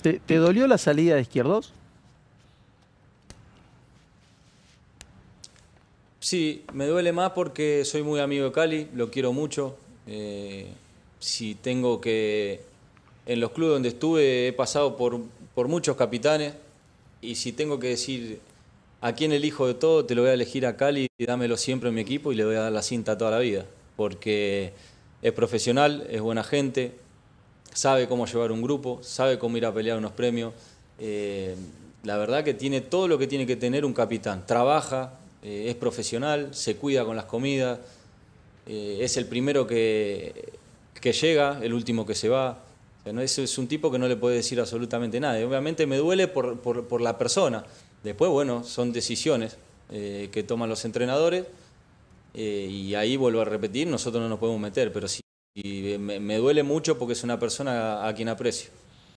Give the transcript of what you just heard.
¿Te, dolió la salida de Izquierdos? Sí, me duele más porque soy muy amigo de Cali, lo quiero mucho. Eh, si tengo que. En los clubes donde estuve he pasado por, muchos capitanes y si tengo que decir a quién elijo de todo, te lo voy a elegir a Cali, dámelo siempre en mi equipo y le voy a dar la cinta toda la vida. Porque es profesional, es buena gente, sabe cómo llevar un grupo, sabe cómo ir a pelear unos premios. Eh, la verdad que tiene todo lo que tiene que tener un capitán. Trabaja, eh, es profesional, se cuida con las comidas, eh, es el primero que, que, llega, el último que se va. no, es, un tipo que no le puede decir absolutamente nada. obviamente me duele por, por, la persona. Después, bueno, son decisiones que toman los entrenadores. y ahí vuelvo a repetir, nosotros no nos podemos meter, pero sí y me, duele mucho porque es una persona a quien aprecio.